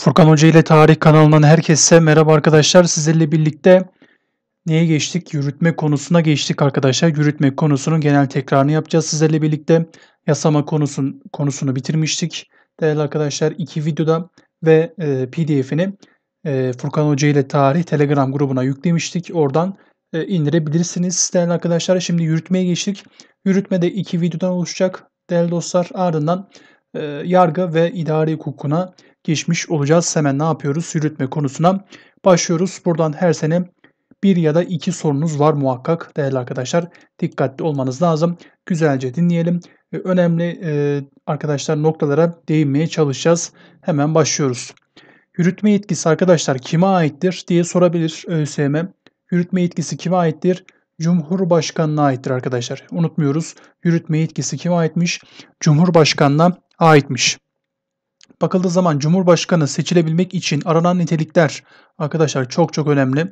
Furkan Hoca ile Tarih kanalından herkese merhaba arkadaşlar. Sizlerle birlikte neye geçtik? Yürütme konusuna geçtik arkadaşlar. Yürütme konusunun genel tekrarını yapacağız sizlerle birlikte. Yasama konusun, konusunu bitirmiştik. Değerli arkadaşlar iki videoda ve e, pdf'ini e, Furkan Hoca ile Tarih Telegram grubuna yüklemiştik. Oradan e, indirebilirsiniz değerli arkadaşlar. Şimdi yürütmeye geçtik. Yürütmede iki videodan oluşacak değerli dostlar. Ardından e, yargı ve idari hukukuna geçtik geçmiş olacağız. Hemen ne yapıyoruz? Yürütme konusuna başlıyoruz. Buradan her sene bir ya da iki sorunuz var muhakkak değerli arkadaşlar. Dikkatli olmanız lazım. Güzelce dinleyelim. ve ee, Önemli e, arkadaşlar noktalara değinmeye çalışacağız. Hemen başlıyoruz. Yürütme yetkisi arkadaşlar kime aittir diye sorabilir ÖSYM. E, Yürütme yetkisi kime aittir? Cumhurbaşkanına aittir arkadaşlar. Unutmuyoruz. Yürütme yetkisi kime aitmiş? Cumhurbaşkanına aitmiş bakıldığı zaman Cumhurbaşkanı seçilebilmek için aranan nitelikler arkadaşlar çok çok önemli.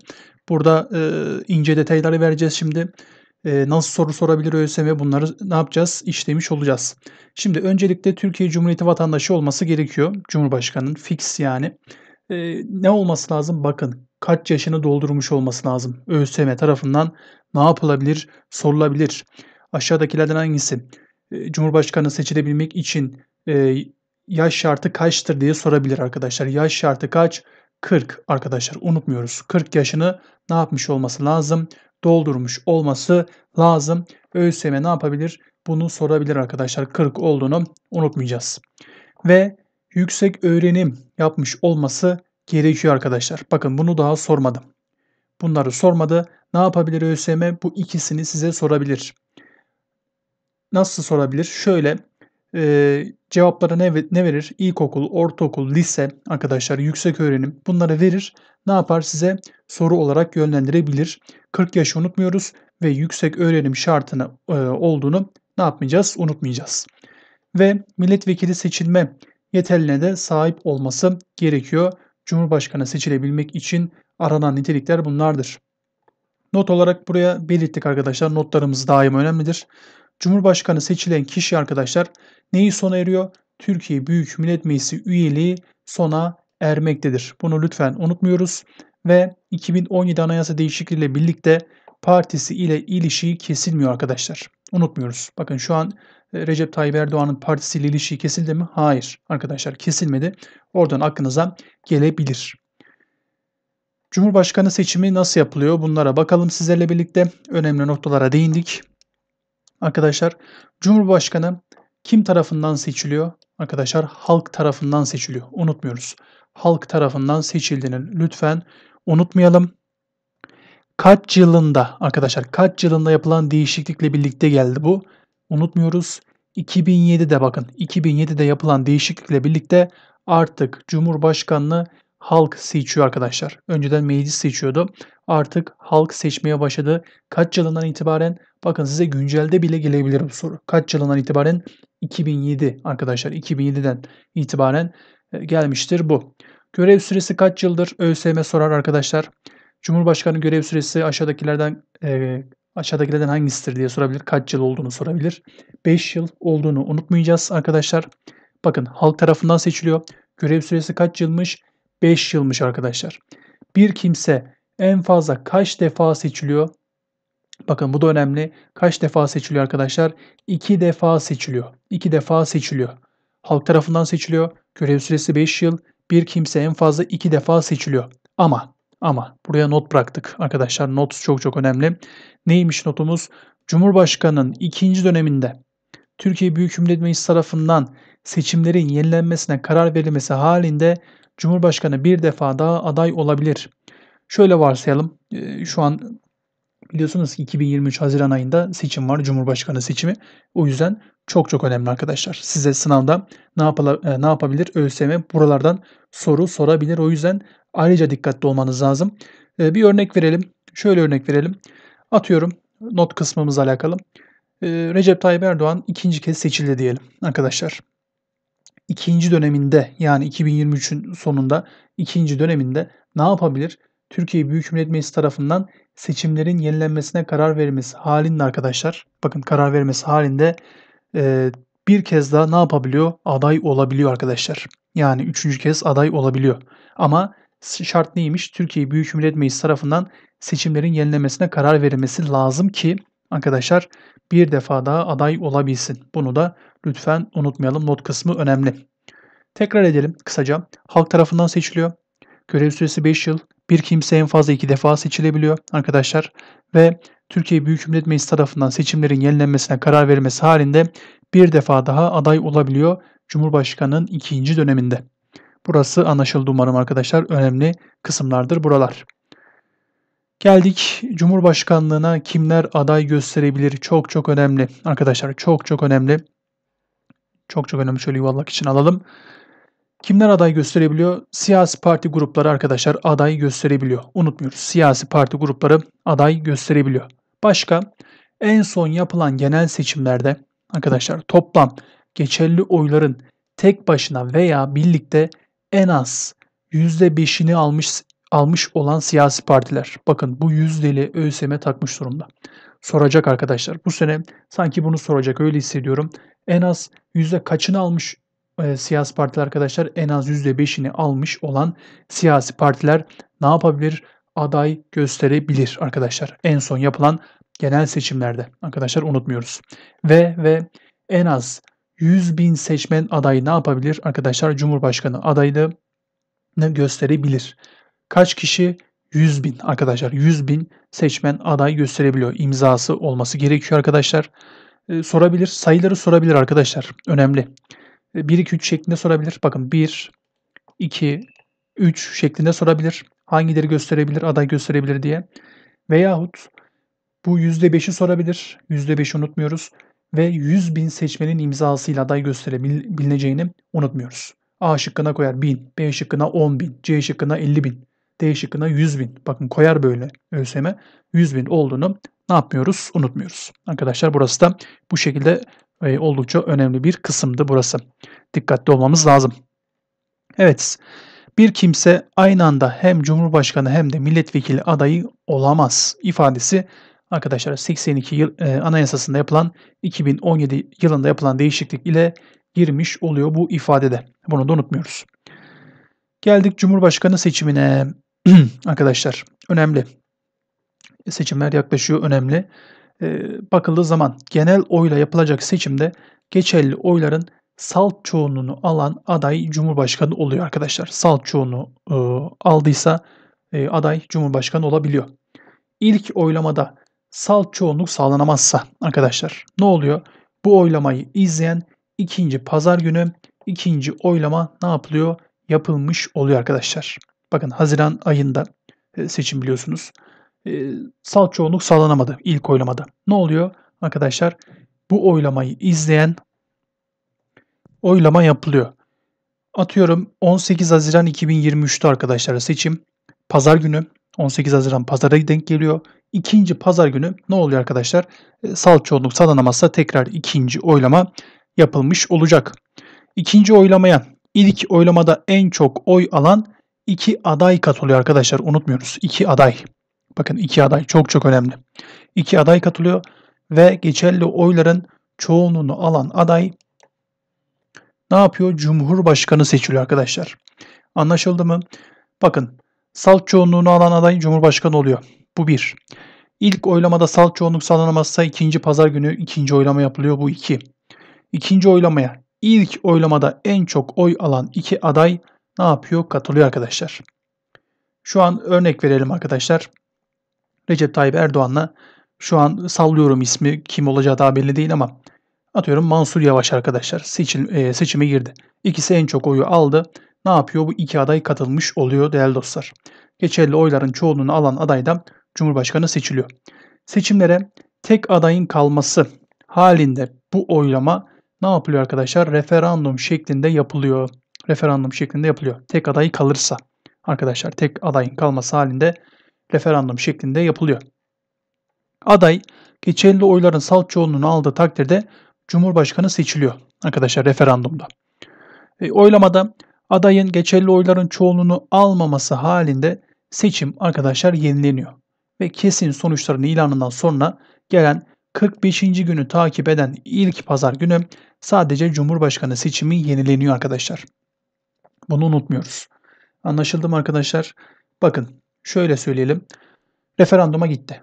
Burada e, ince detayları vereceğiz şimdi. E, nasıl soru sorabilir ÖSYM bunları ne yapacağız? işlemiş olacağız. Şimdi öncelikle Türkiye Cumhuriyeti vatandaşı olması gerekiyor. Cumhurbaşkanının fix yani. E, ne olması lazım? Bakın kaç yaşını doldurmuş olması lazım. ÖSYM tarafından ne yapılabilir? Sorulabilir. Aşağıdakilerden hangisi? E, Cumhurbaşkanı seçilebilmek için e, yaş şartı kaçtır diye sorabilir arkadaşlar. Yaş şartı kaç? 40 arkadaşlar unutmuyoruz. 40 yaşını ne yapmış olması lazım? Doldurmuş olması lazım. ÖSYM ne yapabilir? Bunu sorabilir arkadaşlar. 40 olduğunu unutmayacağız. Ve yüksek öğrenim yapmış olması gerekiyor arkadaşlar. Bakın bunu daha sormadım. Bunları sormadı. Ne yapabilir ÖSYM? Bu ikisini size sorabilir. Nasıl sorabilir? Şöyle e, Cevapları ne, ne verir? İlkokul, ortaokul, lise arkadaşlar yüksek öğrenim bunları verir. Ne yapar? Size soru olarak yönlendirebilir. 40 yaşı unutmuyoruz ve yüksek öğrenim şartını e, olduğunu ne yapmayacağız? Unutmayacağız. Ve milletvekili seçilme yeterliğine de sahip olması gerekiyor. Cumhurbaşkanı seçilebilmek için aranan nitelikler bunlardır. Not olarak buraya belirttik arkadaşlar. Notlarımız daim önemlidir. Cumhurbaşkanı seçilen kişi arkadaşlar neyi sona eriyor? Türkiye Büyük Millet Meclisi üyeliği sona ermektedir. Bunu lütfen unutmuyoruz ve 2017 anayasa değişikliğiyle birlikte partisi ile ilişiği kesilmiyor arkadaşlar. Unutmuyoruz. Bakın şu an e, Recep Tayyip Erdoğan'ın partisiyle ilişiği kesildi mi? Hayır arkadaşlar kesilmedi. Oradan aklınıza gelebilir. Cumhurbaşkanı seçimi nasıl yapılıyor? Bunlara bakalım sizlerle birlikte. Önemli noktalara değindik. Arkadaşlar Cumhurbaşkanı kim tarafından seçiliyor? Arkadaşlar halk tarafından seçiliyor. Unutmuyoruz. Halk tarafından seçildiğini lütfen unutmayalım. Kaç yılında arkadaşlar kaç yılında yapılan değişiklikle birlikte geldi bu. Unutmuyoruz. 2007'de bakın 2007'de yapılan değişiklikle birlikte artık Cumhurbaşkanlığı halk seçiyor arkadaşlar. Önceden meclis seçiyordu artık halk seçmeye başladı. Kaç yılından itibaren bakın size güncelde bile gelebilir bu soru. Kaç yılından itibaren 2007 arkadaşlar 2007'den itibaren e, gelmiştir bu. Görev süresi kaç yıldır? ÖSYM sorar arkadaşlar. Cumhurbaşkanı görev süresi aşağıdakilerden e, aşağıdakilerden hangisidir diye sorabilir. Kaç yıl olduğunu sorabilir. 5 yıl olduğunu unutmayacağız arkadaşlar. Bakın halk tarafından seçiliyor. Görev süresi kaç yılmış? 5 yılmış arkadaşlar. Bir kimse en fazla kaç defa seçiliyor? Bakın bu da önemli. Kaç defa seçiliyor arkadaşlar? 2 defa seçiliyor. 2 defa seçiliyor. Halk tarafından seçiliyor. Görev süresi 5 yıl. Bir kimse en fazla 2 defa seçiliyor. Ama ama buraya not bıraktık arkadaşlar. Not çok çok önemli. Neymiş notumuz? Cumhurbaşkanının ikinci döneminde Türkiye Büyük Millet Meclisi tarafından seçimlerin yenilenmesine karar verilmesi halinde Cumhurbaşkanı bir defa daha aday olabilir. Şöyle varsayalım. Şu an biliyorsunuz ki 2023 Haziran ayında seçim var. Cumhurbaşkanı seçimi. O yüzden çok çok önemli arkadaşlar. Size sınavda ne, yapala, ne yapabilir? ÖSYM buralardan soru sorabilir. O yüzden ayrıca dikkatli olmanız lazım. Bir örnek verelim. Şöyle örnek verelim. Atıyorum not kısmımızla alakalı. Recep Tayyip Erdoğan ikinci kez seçildi diyelim arkadaşlar. İkinci döneminde yani 2023'ün sonunda ikinci döneminde ne yapabilir? Türkiye Büyük Millet Meclisi tarafından seçimlerin yenilenmesine karar verilmesi halinde arkadaşlar. Bakın karar vermesi halinde e, bir kez daha ne yapabiliyor? Aday olabiliyor arkadaşlar. Yani üçüncü kez aday olabiliyor. Ama şart neymiş? Türkiye Büyük Millet Meclisi tarafından seçimlerin yenilemesine karar verilmesi lazım ki arkadaşlar bir defa daha aday olabilsin. Bunu da lütfen unutmayalım. Not kısmı önemli. Tekrar edelim kısaca. Halk tarafından seçiliyor. Görev süresi 5 yıl. Bir kimse en fazla iki defa seçilebiliyor arkadaşlar ve Türkiye Büyük Millet Meclisi tarafından seçimlerin yenilenmesine karar verilmesi halinde bir defa daha aday olabiliyor Cumhurbaşkanı'nın ikinci döneminde. Burası anlaşıldı umarım arkadaşlar. Önemli kısımlardır buralar. Geldik Cumhurbaşkanlığına kimler aday gösterebilir? Çok çok önemli arkadaşlar. Çok çok önemli. Çok çok önemli. Şöyle yuvarlak için alalım. Kimler aday gösterebiliyor? Siyasi parti grupları arkadaşlar aday gösterebiliyor. Unutmuyoruz. Siyasi parti grupları aday gösterebiliyor. Başka en son yapılan genel seçimlerde arkadaşlar toplam geçerli oyların tek başına veya birlikte en az %5'ini almış almış olan siyasi partiler. Bakın bu yüzdeli ÖSYM takmış durumda. Soracak arkadaşlar. Bu sene sanki bunu soracak öyle hissediyorum. En az yüzde kaçını almış e, siyasi partiler arkadaşlar en az %5'ini almış olan siyasi partiler ne yapabilir? Aday gösterebilir arkadaşlar. En son yapılan genel seçimlerde arkadaşlar unutmuyoruz. Ve ve en az 100 bin seçmen adayı ne yapabilir? Arkadaşlar Cumhurbaşkanı adayını gösterebilir. Kaç kişi? 100 bin arkadaşlar 100 bin seçmen aday gösterebiliyor. İmzası olması gerekiyor arkadaşlar. Ee, sorabilir sayıları sorabilir arkadaşlar önemli. 1, 2, 3 şeklinde sorabilir. Bakın 1, 2, 3 şeklinde sorabilir. Hangileri gösterebilir, aday gösterebilir diye. Veyahut bu %5'i sorabilir. %5'i unutmuyoruz. Ve 100 bin seçmenin imzasıyla aday gösterebileceğini unutmuyoruz. A şıkkına koyar 1000, B şıkkına 10 bin, C şıkkına 50 bin, D şıkkına 100 bin. Bakın koyar böyle ÖSYM. 100 bin olduğunu ne yapmıyoruz? Unutmuyoruz. Arkadaşlar burası da bu şekilde e, oldukça önemli bir kısımdı burası. Dikkatli olmamız lazım. Evet, bir kimse aynı anda hem Cumhurbaşkanı hem de milletvekili adayı olamaz ifadesi arkadaşlar 82 yıl e, anayasasında yapılan 2017 yılında yapılan değişiklik ile girmiş oluyor bu ifadede. Bunu da unutmuyoruz. Geldik Cumhurbaşkanı seçimine. arkadaşlar önemli. Seçimler yaklaşıyor önemli e, bakıldığı zaman genel oyla yapılacak seçimde geçerli oyların salt çoğunluğunu alan aday Cumhurbaşkanı oluyor arkadaşlar. Salt çoğunluğu e, aldıysa e, aday Cumhurbaşkanı olabiliyor. İlk oylamada salt çoğunluk sağlanamazsa arkadaşlar ne oluyor? Bu oylamayı izleyen ikinci pazar günü ikinci oylama ne yapılıyor? Yapılmış oluyor arkadaşlar. Bakın Haziran ayında e, seçim biliyorsunuz. Ee, sal çoğunluk sağlanamadı ilk oylamada. Ne oluyor arkadaşlar? Bu oylamayı izleyen oylama yapılıyor. Atıyorum 18 Haziran 2023'te arkadaşlar seçim. Pazar günü 18 Haziran pazara denk geliyor. İkinci pazar günü ne oluyor arkadaşlar? Ee, sal çoğunluk sağlanamazsa tekrar ikinci oylama yapılmış olacak. İkinci oylamaya ilk oylamada en çok oy alan iki aday katılıyor arkadaşlar. Unutmuyoruz iki aday. Bakın iki aday çok çok önemli. İki aday katılıyor ve geçerli oyların çoğunluğunu alan aday ne yapıyor? Cumhurbaşkanı seçiliyor arkadaşlar. Anlaşıldı mı? Bakın salt çoğunluğunu alan aday Cumhurbaşkanı oluyor. Bu bir. İlk oylamada salt çoğunluk sağlanamazsa ikinci pazar günü ikinci oylama yapılıyor. Bu iki. İkinci oylamaya ilk oylamada en çok oy alan iki aday ne yapıyor? Katılıyor arkadaşlar. Şu an örnek verelim arkadaşlar. Recep Tayyip Erdoğan'la şu an sallıyorum ismi kim olacağı daha belli değil ama atıyorum Mansur Yavaş arkadaşlar seçim, e, seçime girdi. İkisi en çok oyu aldı. Ne yapıyor? Bu iki aday katılmış oluyor değerli dostlar. Geçerli oyların çoğunluğunu alan aday da Cumhurbaşkanı seçiliyor. Seçimlere tek adayın kalması halinde bu oylama ne yapılıyor arkadaşlar? Referandum şeklinde yapılıyor. Referandum şeklinde yapılıyor. Tek aday kalırsa arkadaşlar tek adayın kalması halinde referandum şeklinde yapılıyor. Aday geçerli oyların salt çoğunluğunu aldığı takdirde Cumhurbaşkanı seçiliyor arkadaşlar referandumda. E, oylamada adayın geçerli oyların çoğunluğunu almaması halinde seçim arkadaşlar yenileniyor ve kesin sonuçların ilanından sonra gelen 45. günü takip eden ilk pazar günü sadece Cumhurbaşkanı seçimi yenileniyor arkadaşlar. Bunu unutmuyoruz. Anlaşıldı mı arkadaşlar? Bakın şöyle söyleyelim. Referanduma gitti.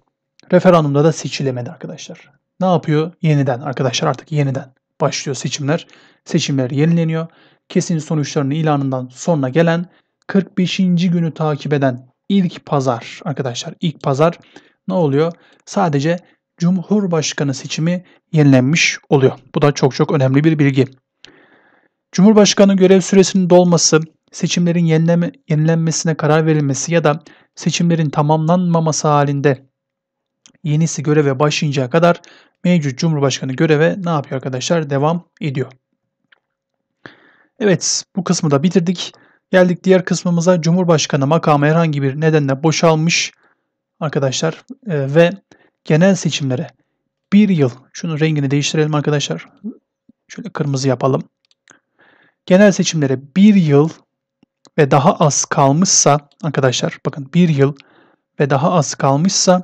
Referandumda da seçilemedi arkadaşlar. Ne yapıyor? Yeniden arkadaşlar artık yeniden başlıyor seçimler. Seçimler yenileniyor. Kesin sonuçlarının ilanından sonra gelen 45. günü takip eden ilk pazar arkadaşlar ilk pazar ne oluyor? Sadece Cumhurbaşkanı seçimi yenilenmiş oluyor. Bu da çok çok önemli bir bilgi. Cumhurbaşkanı görev süresinin dolması seçimlerin yenileme, yenilenmesine karar verilmesi ya da seçimlerin tamamlanmaması halinde yenisi göreve başlayıncaya kadar mevcut Cumhurbaşkanı göreve ne yapıyor arkadaşlar? Devam ediyor. Evet bu kısmı da bitirdik. Geldik diğer kısmımıza Cumhurbaşkanı makamı herhangi bir nedenle boşalmış arkadaşlar e, ve genel seçimlere bir yıl şunun rengini değiştirelim arkadaşlar. Şöyle kırmızı yapalım. Genel seçimlere bir yıl ve daha az kalmışsa arkadaşlar bakın bir yıl ve daha az kalmışsa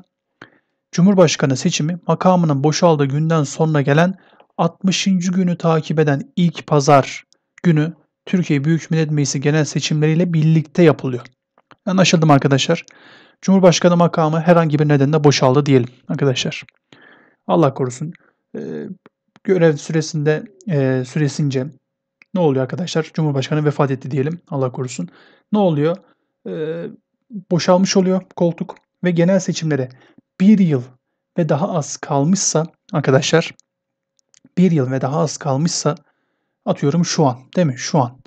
Cumhurbaşkanı seçimi makamının boşaldığı günden sonra gelen 60. günü takip eden ilk pazar günü Türkiye Büyük Millet Meclisi genel seçimleriyle birlikte yapılıyor. Anlaşıldı mı arkadaşlar? Cumhurbaşkanı makamı herhangi bir nedenle boşaldı diyelim arkadaşlar. Allah korusun. Ee, görev süresinde e, süresince ne oluyor arkadaşlar? Cumhurbaşkanı vefat etti diyelim. Allah korusun. Ne oluyor? Ee, boşalmış oluyor koltuk ve genel seçimlere bir yıl ve daha az kalmışsa arkadaşlar bir yıl ve daha az kalmışsa atıyorum şu an değil mi? Şu an.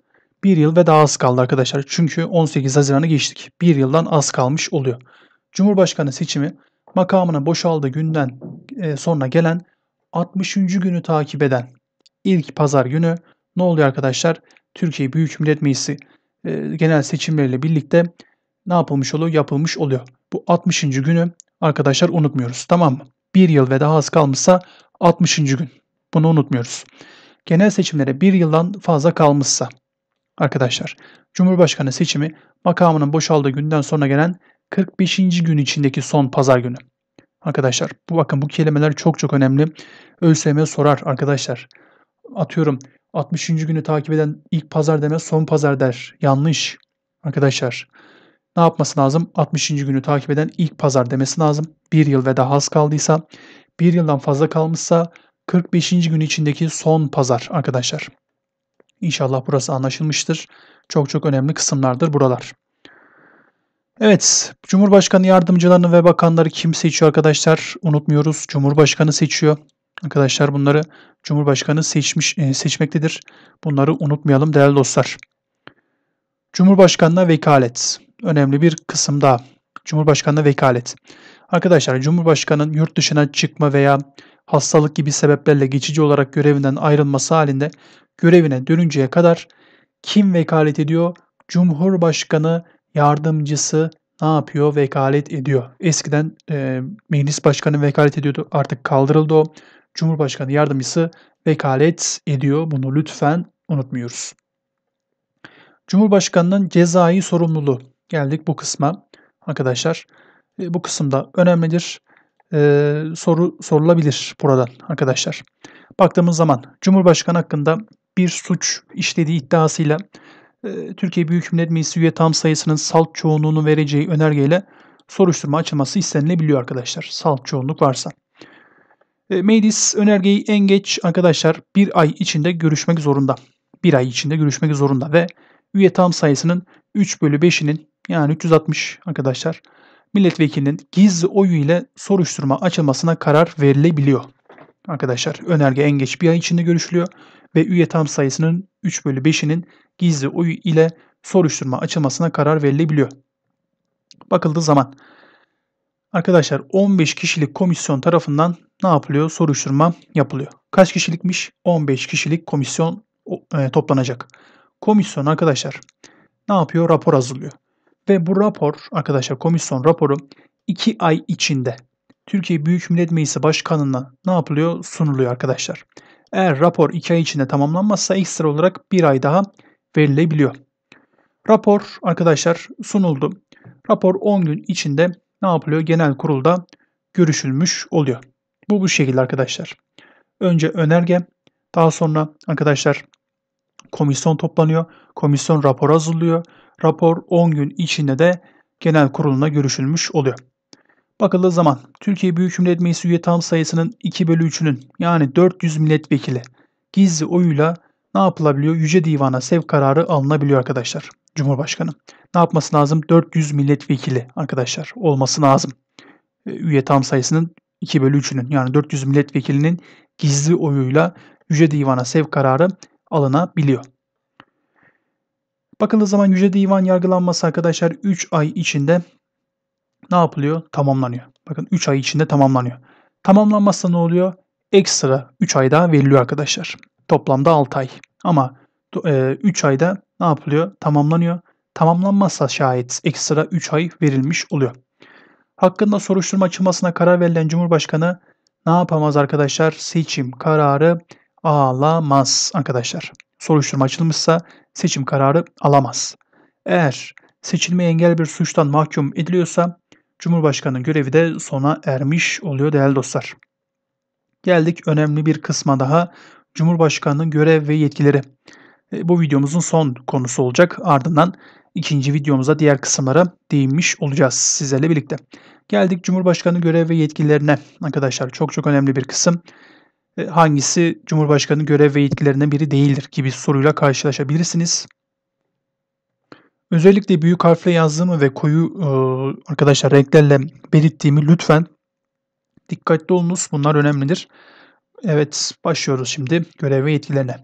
Bir yıl ve daha az kaldı arkadaşlar. Çünkü 18 Haziran'ı geçtik. Bir yıldan az kalmış oluyor. Cumhurbaşkanı seçimi makamına boşaldığı günden e, sonra gelen 60. günü takip eden ilk pazar günü ne oluyor arkadaşlar? Türkiye Büyük Millet Meclisi e, genel seçimleriyle birlikte ne yapılmış oluyor? Yapılmış oluyor. Bu 60. günü arkadaşlar unutmuyoruz. Tamam mı? Bir yıl ve daha az kalmışsa 60. gün. Bunu unutmuyoruz. Genel seçimlere bir yıldan fazla kalmışsa arkadaşlar Cumhurbaşkanı seçimi makamının boşaldığı günden sonra gelen 45. gün içindeki son pazar günü. Arkadaşlar bu bakın bu kelimeler çok çok önemli. ÖSYM sorar arkadaşlar. Atıyorum 60. günü takip eden ilk pazar demez son pazar der. Yanlış arkadaşlar. Ne yapması lazım? 60. günü takip eden ilk pazar demesi lazım. Bir yıl ve daha az kaldıysa, bir yıldan fazla kalmışsa 45. gün içindeki son pazar arkadaşlar. İnşallah burası anlaşılmıştır. Çok çok önemli kısımlardır buralar. Evet, Cumhurbaşkanı yardımcılarını ve bakanları kim seçiyor arkadaşlar? Unutmuyoruz. Cumhurbaşkanı seçiyor. Arkadaşlar bunları Cumhurbaşkanı seçmiş e, seçmektedir. Bunları unutmayalım değerli dostlar. Cumhurbaşkanına vekalet. Önemli bir kısım daha. Cumhurbaşkanına vekalet. Arkadaşlar Cumhurbaşkanı'nın yurt dışına çıkma veya hastalık gibi sebeplerle geçici olarak görevinden ayrılması halinde görevine dönünceye kadar kim vekalet ediyor? Cumhurbaşkanı yardımcısı ne yapıyor? Vekalet ediyor. Eskiden e, meclis başkanı vekalet ediyordu. Artık kaldırıldı o. Cumhurbaşkanı yardımcısı vekalet ediyor. Bunu lütfen unutmuyoruz. Cumhurbaşkanının cezai sorumluluğu. Geldik bu kısma arkadaşlar. E, bu kısımda önemlidir. Ee, soru sorulabilir buradan arkadaşlar. Baktığımız zaman Cumhurbaşkanı hakkında bir suç işlediği iddiasıyla e, Türkiye Büyük Millet Meclisi üye tam sayısının salt çoğunluğunu vereceği önergeyle soruşturma açılması istenilebiliyor arkadaşlar. Salt çoğunluk varsa. Ee, Meclis önergeyi en geç arkadaşlar bir ay içinde görüşmek zorunda. Bir ay içinde görüşmek zorunda ve üye tam sayısının 3 bölü 5'inin yani 360 arkadaşlar milletvekilinin gizli oyu ile soruşturma açılmasına karar verilebiliyor. Arkadaşlar önerge en geç bir ay içinde görüşülüyor ve üye tam sayısının 3 bölü 5'inin gizli oyu ile soruşturma açılmasına karar verilebiliyor. Bakıldığı zaman Arkadaşlar 15 kişilik komisyon tarafından ne yapılıyor? Soruşturma yapılıyor. Kaç kişilikmiş? 15 kişilik komisyon e, toplanacak. Komisyon arkadaşlar ne yapıyor? Rapor hazırlıyor. Ve bu rapor arkadaşlar komisyon raporu 2 ay içinde Türkiye Büyük Millet Meclisi Başkanı'na ne yapılıyor? Sunuluyor arkadaşlar. Eğer rapor 2 ay içinde tamamlanmazsa ekstra olarak 1 ay daha verilebiliyor. Rapor arkadaşlar sunuldu. Rapor 10 gün içinde ne yapılıyor? Genel kurulda görüşülmüş oluyor. Bu bu şekilde arkadaşlar. Önce önerge, daha sonra arkadaşlar komisyon toplanıyor. Komisyon rapor hazırlıyor. Rapor 10 gün içinde de genel kuruluna görüşülmüş oluyor. Bakıldığı zaman Türkiye Büyük Millet Meclisi üye tam sayısının 2 bölü 3'ünün yani 400 milletvekili gizli oyuyla ne yapılabiliyor? Yüce Divan'a sev kararı alınabiliyor arkadaşlar. Cumhurbaşkanı. Ne yapması lazım? 400 milletvekili arkadaşlar olması lazım. Ee, üye tam sayısının 2 bölü 3'ünün yani 400 milletvekilinin gizli oyuyla Yüce Divan'a sevk kararı alınabiliyor. Bakıldığı zaman Yüce Divan yargılanması arkadaşlar 3 ay içinde ne yapılıyor? Tamamlanıyor. Bakın 3 ay içinde tamamlanıyor. Tamamlanmazsa ne oluyor? Ekstra 3 ay daha veriliyor arkadaşlar. Toplamda 6 ay. Ama 3 e, ayda ne yapılıyor? Tamamlanıyor. Tamamlanmazsa şayet ekstra 3 ay verilmiş oluyor. Hakkında soruşturma açılmasına karar verilen Cumhurbaşkanı ne yapamaz arkadaşlar? Seçim kararı alamaz arkadaşlar. Soruşturma açılmışsa seçim kararı alamaz. Eğer seçilmeye engel bir suçtan mahkum ediliyorsa cumhurbaşkanının görevi de sona ermiş oluyor değerli dostlar. Geldik önemli bir kısma daha. Cumhurbaşkanının görev ve yetkileri. E, bu videomuzun son konusu olacak. Ardından ikinci videomuzda diğer kısımlara değinmiş olacağız sizlerle birlikte. Geldik Cumhurbaşkanı görev ve yetkilerine. Arkadaşlar çok çok önemli bir kısım. E, hangisi Cumhurbaşkanı görev ve yetkilerinden biri değildir gibi soruyla karşılaşabilirsiniz. Özellikle büyük harfle yazdığımı ve koyu e, arkadaşlar renklerle belirttiğimi lütfen dikkatli olunuz. Bunlar önemlidir. Evet başlıyoruz şimdi görev ve yetkilerine.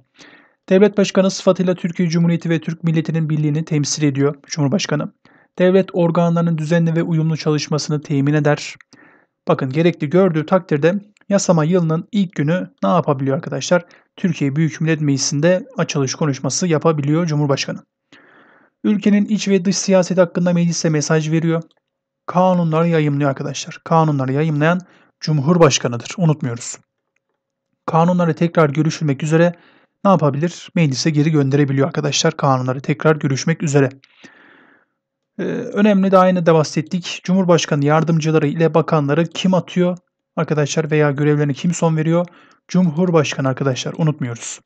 Devlet başkanı sıfatıyla Türkiye Cumhuriyeti ve Türk milletinin birliğini temsil ediyor Cumhurbaşkanı. Devlet organlarının düzenli ve uyumlu çalışmasını temin eder. Bakın gerekli gördüğü takdirde yasama yılının ilk günü ne yapabiliyor arkadaşlar? Türkiye Büyük Millet Meclisi'nde açılış konuşması yapabiliyor Cumhurbaşkanı. Ülkenin iç ve dış siyaset hakkında meclise mesaj veriyor. Kanunları yayımlıyor arkadaşlar. Kanunları yayımlayan Cumhurbaşkanıdır. Unutmuyoruz. Kanunları tekrar görüşülmek üzere ne yapabilir? Meclise geri gönderebiliyor arkadaşlar kanunları. Tekrar görüşmek üzere. Ee, önemli de aynı de bahsettik. Cumhurbaşkanı yardımcıları ile bakanları kim atıyor? Arkadaşlar veya görevlerini kim son veriyor? Cumhurbaşkanı arkadaşlar unutmuyoruz.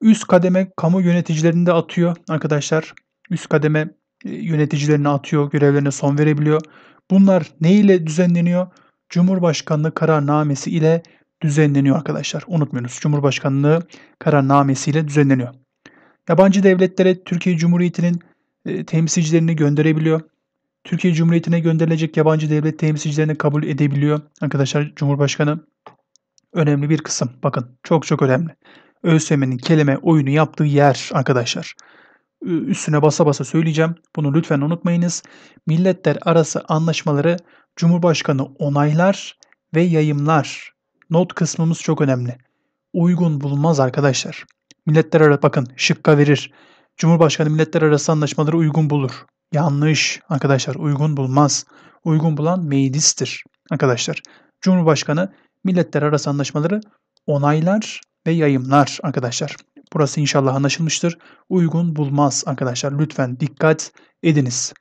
Üst kademe kamu yöneticilerini de atıyor arkadaşlar. Üst kademe e, yöneticilerini atıyor, görevlerine son verebiliyor. Bunlar ne ile düzenleniyor? Cumhurbaşkanlığı kararnamesi ile düzenleniyor arkadaşlar. unutmayınız Cumhurbaşkanlığı kararnamesiyle düzenleniyor. Yabancı devletlere Türkiye Cumhuriyeti'nin e, temsilcilerini gönderebiliyor. Türkiye Cumhuriyeti'ne gönderilecek yabancı devlet temsilcilerini kabul edebiliyor. Arkadaşlar Cumhurbaşkanı önemli bir kısım. Bakın çok çok önemli. ÖSYM'nin kelime oyunu yaptığı yer arkadaşlar. Üstüne basa basa söyleyeceğim. Bunu lütfen unutmayınız. Milletler arası anlaşmaları Cumhurbaşkanı onaylar ve yayımlar not kısmımız çok önemli. Uygun bulunmaz arkadaşlar. Milletler arası bakın şıkka verir. Cumhurbaşkanı milletler arası anlaşmaları uygun bulur. Yanlış arkadaşlar uygun bulmaz. Uygun bulan meclistir arkadaşlar. Cumhurbaşkanı milletler arası anlaşmaları onaylar ve yayımlar arkadaşlar. Burası inşallah anlaşılmıştır. Uygun bulmaz arkadaşlar. Lütfen dikkat ediniz.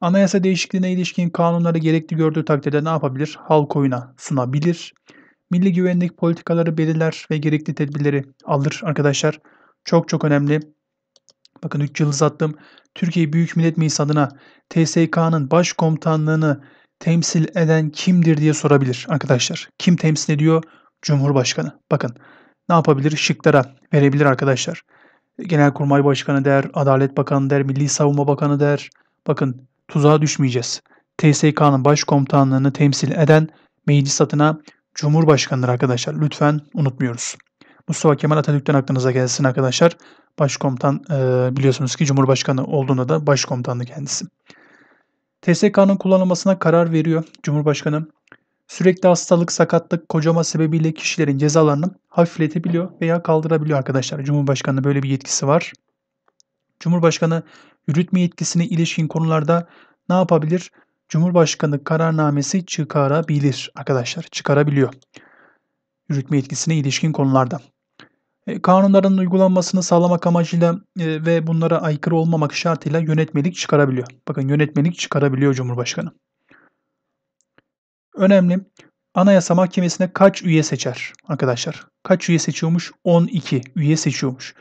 Anayasa değişikliğine ilişkin kanunları gerekli gördüğü takdirde ne yapabilir? Halk oyuna sunabilir. Milli güvenlik politikaları belirler ve gerekli tedbirleri alır arkadaşlar. Çok çok önemli. Bakın 3 yıldız attım. Türkiye Büyük Millet Meclisi adına TSK'nın başkomutanlığını temsil eden kimdir diye sorabilir arkadaşlar. Kim temsil ediyor? Cumhurbaşkanı. Bakın ne yapabilir? Şıklara verebilir arkadaşlar. Genelkurmay Başkanı der, Adalet Bakanı der, Milli Savunma Bakanı der. Bakın tuzağa düşmeyeceğiz. TSK'nın başkomutanlığını temsil eden meclis adına Cumhurbaşkanıdır arkadaşlar. Lütfen unutmuyoruz. Mustafa Kemal Atatürk'ten aklınıza gelsin arkadaşlar. Başkomutan e, biliyorsunuz ki Cumhurbaşkanı olduğunda da başkomutanlı kendisi. TSK'nın kullanılmasına karar veriyor Cumhurbaşkanı. Sürekli hastalık, sakatlık, kocama sebebiyle kişilerin cezalarını hafifletebiliyor veya kaldırabiliyor arkadaşlar. Cumhurbaşkanı böyle bir yetkisi var. Cumhurbaşkanı yürütme yetkisini ilişkin konularda ne yapabilir? Cumhurbaşkanı kararnamesi çıkarabilir arkadaşlar. Çıkarabiliyor. Yürütme yetkisine ilişkin konularda. E, kanunların uygulanmasını sağlamak amacıyla e, ve bunlara aykırı olmamak şartıyla yönetmelik çıkarabiliyor. Bakın yönetmelik çıkarabiliyor Cumhurbaşkanı. Önemli. Anayasa Mahkemesi'ne kaç üye seçer arkadaşlar? Kaç üye seçiyormuş? 12 üye seçiyormuş.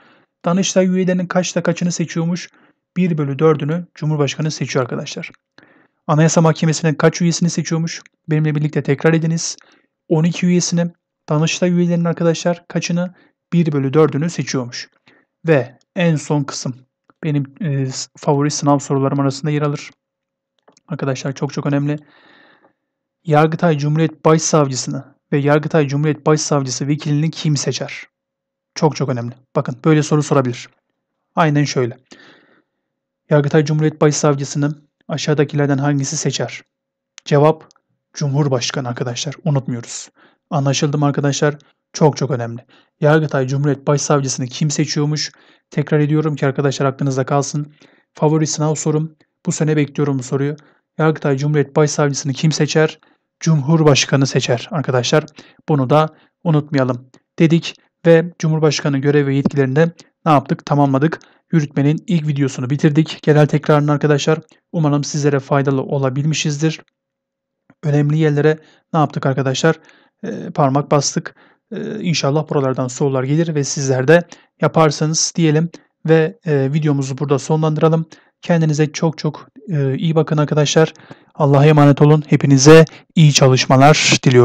Danıştay üyelerinin kaçta kaçını seçiyormuş? 1 bölü 4'ünü Cumhurbaşkanı seçiyor arkadaşlar. Anayasa Mahkemesi'nin kaç üyesini seçiyormuş? Benimle birlikte tekrar ediniz. 12 üyesini, Danıştay üyelerinin arkadaşlar kaçını? 1 bölü 4'ünü seçiyormuş. Ve en son kısım benim e, favori sınav sorularım arasında yer alır. Arkadaşlar çok çok önemli. Yargıtay Cumhuriyet Başsavcısını ve Yargıtay Cumhuriyet Başsavcısı vekilini kim seçer? Çok çok önemli. Bakın böyle soru sorabilir. Aynen şöyle. Yargıtay Cumhuriyet Başsavcısının aşağıdakilerden hangisi seçer? Cevap Cumhurbaşkanı arkadaşlar. Unutmuyoruz. Anlaşıldı mı arkadaşlar? Çok çok önemli. Yargıtay Cumhuriyet Başsavcısını kim seçiyormuş? Tekrar ediyorum ki arkadaşlar aklınızda kalsın. Favori sınav sorum. Bu sene bekliyorum bu soruyu. Yargıtay Cumhuriyet Başsavcısını kim seçer? Cumhurbaşkanı seçer arkadaşlar. Bunu da unutmayalım dedik ve Cumhurbaşkanı görev ve yetkilerini ne yaptık? Tamamladık yürütmenin ilk videosunu bitirdik. Genel tekrarını arkadaşlar umarım sizlere faydalı olabilmişizdir. Önemli yerlere ne yaptık arkadaşlar? E, parmak bastık. E, inşallah buralardan sorular gelir ve sizler de yaparsanız diyelim ve e, videomuzu burada sonlandıralım. Kendinize çok çok e, iyi bakın arkadaşlar. Allah'a emanet olun. Hepinize iyi çalışmalar diliyorum.